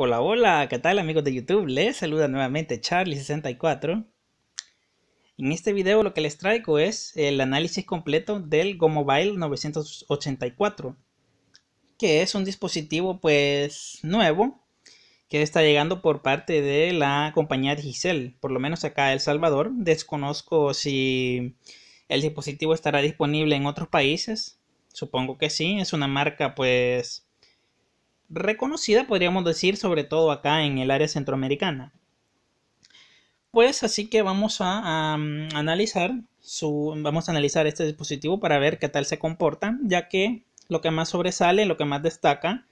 Hola, hola, ¿qué tal amigos de YouTube? Les saluda nuevamente Charlie64. En este video lo que les traigo es el análisis completo del GoMobile 984, que es un dispositivo pues nuevo que está llegando por parte de la compañía Digicel, por lo menos acá en El Salvador. Desconozco si el dispositivo estará disponible en otros países, supongo que sí, es una marca pues reconocida, podríamos decir, sobre todo acá en el área centroamericana. Pues así que vamos a, mm, analizar su, vamos a analizar este dispositivo para ver qué tal se comporta, ya que lo que más sobresale, lo que más destaca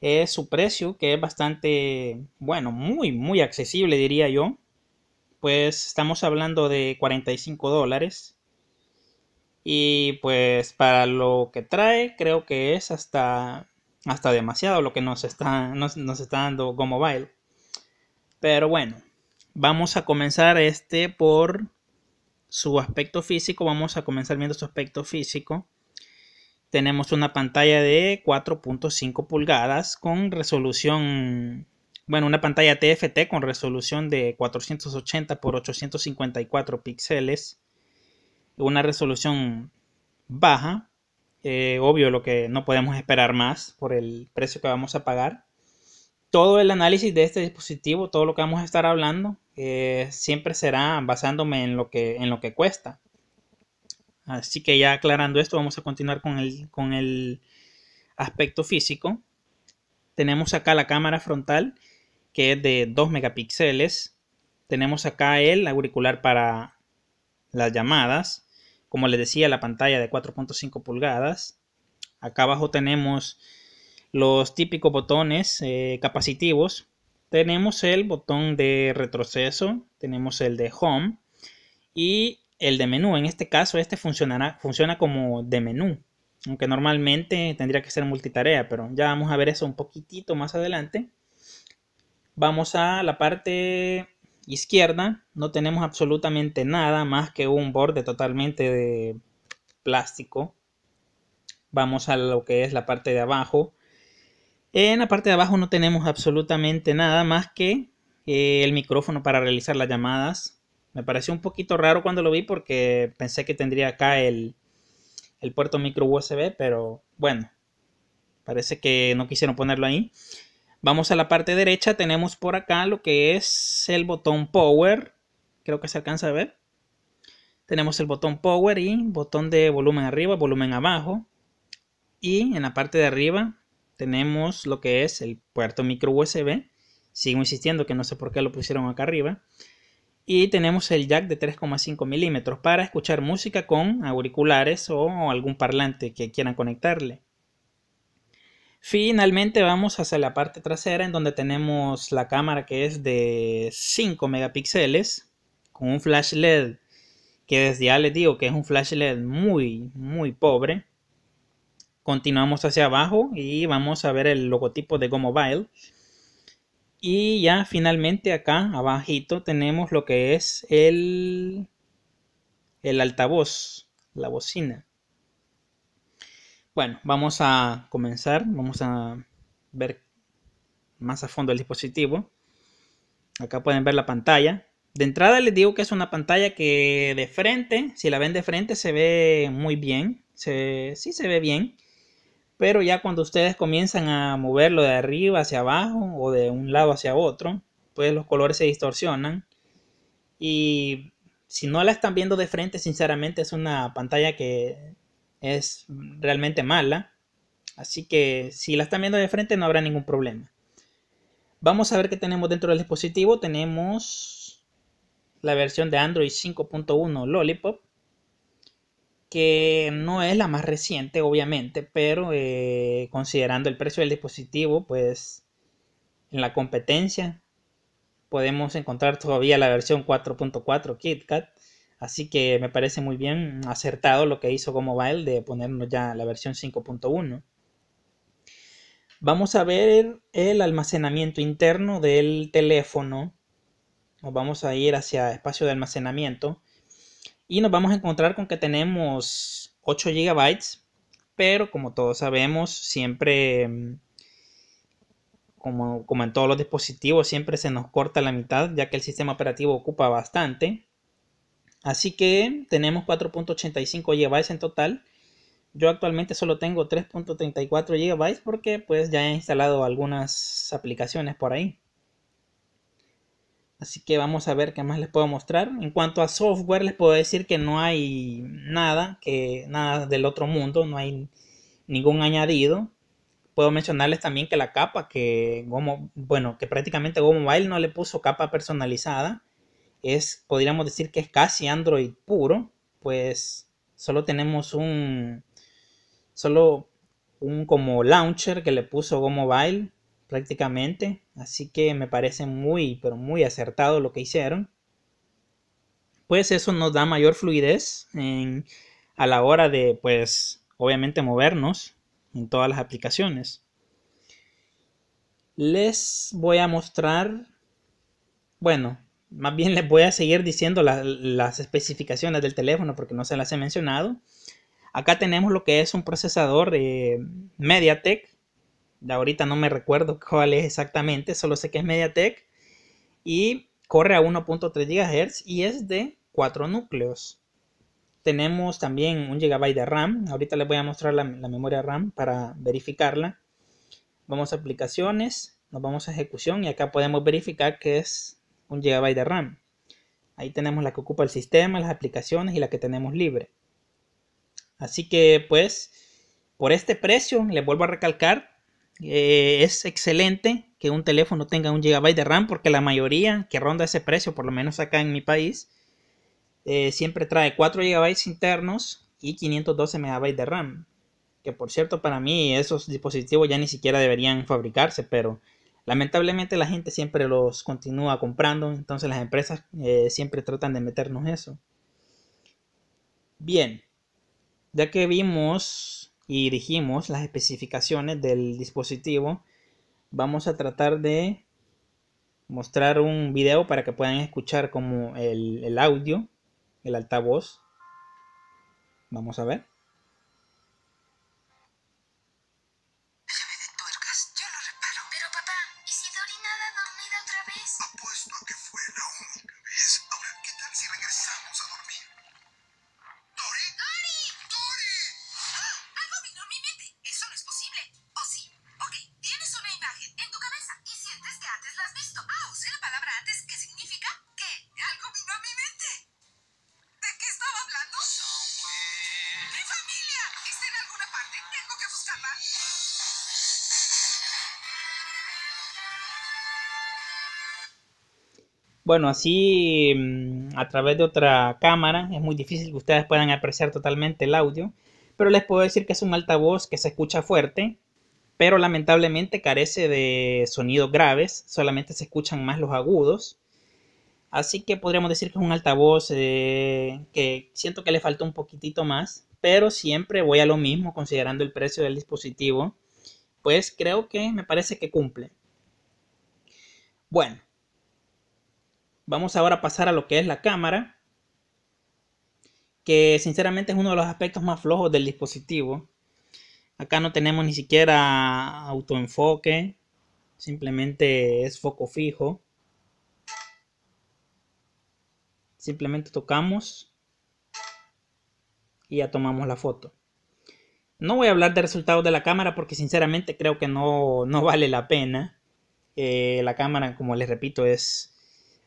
es su precio, que es bastante, bueno, muy, muy accesible diría yo. Pues estamos hablando de 45 dólares. Y pues para lo que trae, creo que es hasta hasta demasiado lo que nos está, nos, está dando Go Mobile. Pero bueno, vamos a comenzar este por su aspecto físico. Vamos a comenzar viendo su aspecto físico. Tenemos una pantalla de 4.5 pulgadas con resolución, bueno, una pantalla TFT con resolución de 480 x 854 píxeles. Una resolución baja, eh, obvio lo que no podemos esperar más por el precio que vamos a pagar. Todo el análisis de este dispositivo, todo lo que vamos a estar hablando, eh, siempre será basándome en lo que, en lo que cuesta. Así que ya aclarando esto, vamos a continuar con el, con el aspecto físico. Tenemos acá la cámara frontal, que es de 2 megapíxeles. Tenemos acá el auricular para las llamadas. Como les decía, la pantalla de 4.5 pulgadas. Acá abajo tenemos los típicos botones eh, capacitivos. Tenemos el botón de retroceso, tenemos el de home y el de menú. En este caso, este funcionará, funciona como de menú, aunque normalmente tendría que ser multitarea, pero ya vamos a ver eso un poquitito más adelante. Vamos a la parte izquierda no tenemos absolutamente nada más que un borde totalmente de plástico. Vamos a lo que es la parte de abajo. En la parte de abajo no tenemos absolutamente nada más que eh, el micrófono para realizar las llamadas. Me pareció un poquito raro cuando lo vi porque pensé que tendría acá el, el puerto micro USB, pero bueno, parece que no quisieron ponerlo ahí. Vamos a la parte derecha, tenemos por acá lo que es el botón Power. Creo que se alcanza a ver. Tenemos el botón Power y botón de volumen arriba, volumen abajo. Y en la parte de arriba tenemos lo que es el puerto micro USB. Sigo insistiendo que no sé por qué lo pusieron acá arriba. Y tenemos el jack de 3,5 milímetros para escuchar música con auriculares o algún parlante que quieran conectarle. Finalmente vamos hacia la parte trasera en donde tenemos la cámara que es de 5 megapíxeles con un flash LED que desde ya les digo que es un flash LED muy muy pobre. Continuamos hacia abajo y vamos a ver el logotipo de Go Mobile. Y ya finalmente acá abajito tenemos lo que es el, el altavoz, la bocina. Bueno, vamos a comenzar, vamos a ver más a fondo el dispositivo. Acá pueden ver la pantalla. De entrada les digo que es una pantalla que de frente, si la ven de frente se ve muy bien, sí se ve bien, pero ya cuando ustedes comienzan a moverlo de arriba hacia abajo o de un lado hacia otro, pues los colores se distorsionan y si no la están viendo de frente, sinceramente es una pantalla que es realmente mala. Así que si la están viendo de frente no habrá ningún problema. Vamos a ver qué tenemos dentro del dispositivo. Tenemos la versión de Android 5.1 Lollipop. Que no es la más reciente, obviamente. Pero eh, considerando el precio del dispositivo, pues en la competencia podemos encontrar todavía la versión 4.4 KitKat Así que me parece muy bien acertado lo que hizo Mobile de ponernos ya la versión 5.1. Vamos a ver el almacenamiento interno del teléfono. Nos vamos a ir hacia espacio de almacenamiento. Y nos vamos a encontrar con que tenemos 8 GB. Pero como todos sabemos, siempre mm, como, como, en todos los dispositivos, siempre se nos corta la mitad, ya que el sistema operativo ocupa bastante. Así que tenemos 4.85 GB en total. Yo actualmente solo tengo 3.34 GB porque pues ya he instalado algunas aplicaciones por ahí. Así que vamos a ver qué más les puedo mostrar. En cuanto a software, les puedo decir que no hay nada, que nada del otro mundo, no hay ningún añadido. Puedo mencionarles también que la capa que bueno, que prácticamente Go Mobile no le puso capa personalizada es, podríamos decir que es casi Android puro, pues solo tenemos un, solo un como launcher que le puso Go Mobile prácticamente, así que me parece muy, pero muy acertado lo que hicieron. Pues eso nos da mayor fluidez en, a la hora de, pues, obviamente movernos en todas las aplicaciones. Les voy a mostrar, bueno, más bien les voy a seguir diciendo las especificaciones del teléfono porque no se las he mencionado. Acá tenemos lo que es un procesador eh, MediaTek. Ahorita no me recuerdo cuál es exactamente, solo sé que es MediaTek. Y corre a 1.3 GHz y es de 4 núcleos. Tenemos también un GB de RAM. Ahorita les voy a mostrar la, la memoria RAM para verificarla. Vamos a aplicaciones, nos vamos a ejecución y acá podemos verificar que es 1 GB de RAM. Ahí tenemos la que ocupa el sistema, las aplicaciones y la que tenemos libre. Así que pues, por este precio, les vuelvo a recalcar, eh, es excelente que un teléfono tenga un GB de RAM porque la mayoría que ronda ese precio, por lo menos acá en mi país, eh, siempre trae 4 GB internos y 512 MB de RAM. Que por cierto, para mí esos dispositivos ya ni siquiera deberían fabricarse, pero Lamentablemente la gente siempre los continúa comprando, entonces las empresas eh, siempre tratan de meternos eso. Bien, ya que vimos y dijimos las especificaciones del dispositivo, vamos a tratar de mostrar un video para que puedan escuchar como el audio, el altavoz. Vamos a ver. Bueno, así mm, a través de otra cámara es muy difícil que ustedes puedan apreciar totalmente el audio, pero les puedo decir que es un altavoz que se escucha fuerte, pero lamentablemente carece de sonidos graves, solamente se escuchan más los agudos. Así que podríamos decir que es un altavoz eh, que siento que le falta un poquitito más, pero siempre voy a lo mismo considerando el precio del dispositivo. Pues creo que me parece que cumple. Bueno, vamos ahora a pasar a lo que es la cámara, que sinceramente es uno de los aspectos más flojos del dispositivo. Acá no tenemos ni siquiera autoenfoque, simplemente es foco fijo. Simplemente tocamos y ya tomamos la foto. No voy a hablar de resultados de la cámara porque sinceramente creo que no, no vale la pena. Eh, la cámara, como les repito, es,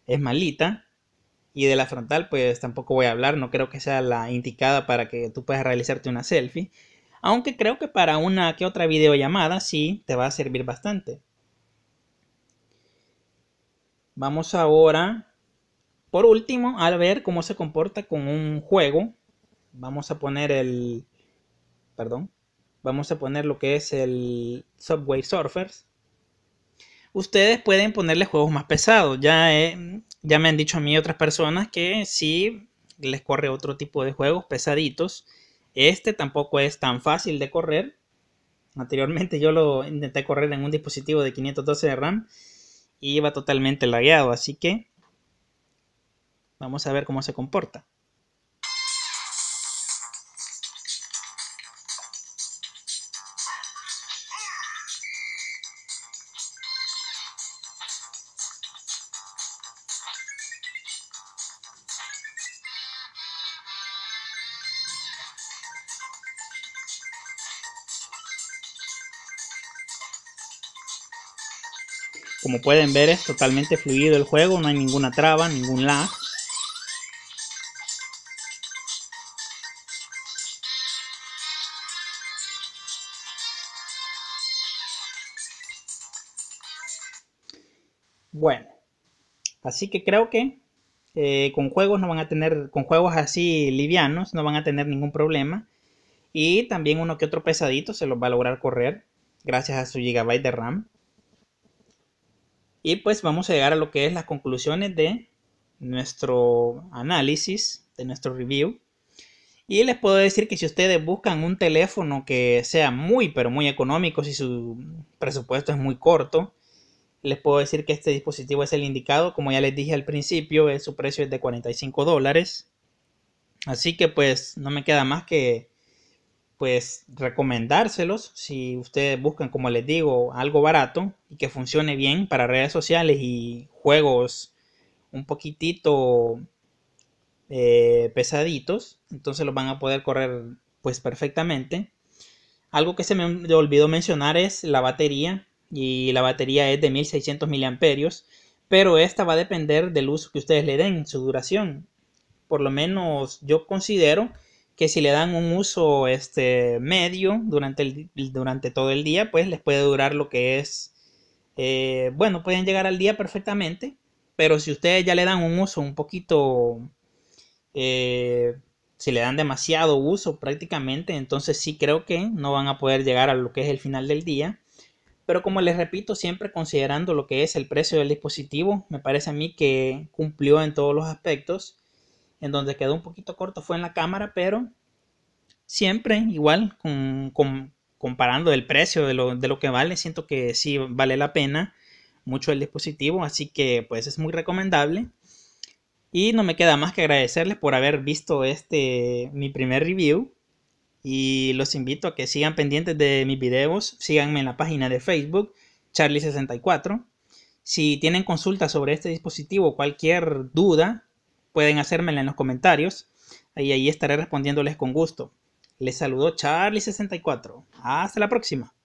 es malita. Y de la frontal, pues tampoco voy a hablar. No creo que sea la indicada para que tú puedas realizarte una selfie. Aunque creo que para una que otra videollamada sí te va a servir bastante. Vamos ahora por último, al ver cómo se comporta con un juego, vamos a poner el, perdón, vamos a poner lo que es el Subway Surfers. Ustedes pueden ponerle juegos más pesados. Ya, eh, ya me han dicho a mí otras personas que sí les corre otro tipo de juegos pesaditos. Este tampoco es tan fácil de correr. Anteriormente yo lo intenté correr en un dispositivo de 512 de RAM y iba totalmente lagueado. Así que Vamos a ver cómo se comporta. Como pueden ver es totalmente fluido el juego, no hay ninguna traba, ningún lag. Bueno, así que creo que eh, con juegos no van a tener, con juegos así livianos, no van a tener ningún problema. Y también uno que otro pesadito se los va a lograr correr gracias a su gigabyte de RAM. Y pues vamos a llegar a lo que es las conclusiones de nuestro análisis, de nuestro review. Y les puedo decir que si ustedes buscan un teléfono que sea muy, pero muy económico, si su presupuesto es muy corto, les puedo decir que este dispositivo es el indicado. Como ya les dije al principio, eh, su precio es de 45 dólares. Así que pues no me queda más que pues recomendárselos si ustedes buscan, como les digo, algo barato y que funcione bien para redes sociales y juegos un poquitito eh, pesaditos, entonces los van a poder correr pues perfectamente. Algo que se me olvidó mencionar es la batería, y la batería es de 1600 miliamperios pero esta va a depender del uso que ustedes le den, su duración. Por lo menos yo considero que si le dan un uso este, medio durante, el, durante todo el día, pues les puede durar lo que es, eh, bueno, pueden llegar al día perfectamente, pero si ustedes ya le dan un uso un poquito, eh, si le dan demasiado uso prácticamente, entonces sí creo que no van a poder llegar a lo que es el final del día pero como les repito, siempre considerando lo que es el precio del dispositivo, me parece a mí que cumplió en todos los aspectos. En donde quedó un poquito corto fue en la cámara, pero siempre igual, con, comparando el precio de lo, de lo que vale, siento que sí vale la pena mucho el dispositivo, así que pues es muy recomendable. Y no me queda más que agradecerles por haber visto este mi primer review. Y los invito a que sigan pendientes de mis videos. Síganme en la página de Facebook, Charlie64. Si tienen consultas sobre este dispositivo o cualquier duda, pueden hacérmela en los comentarios. Y ahí estaré respondiéndoles con gusto. Les saludo Charlie64. Hasta la próxima.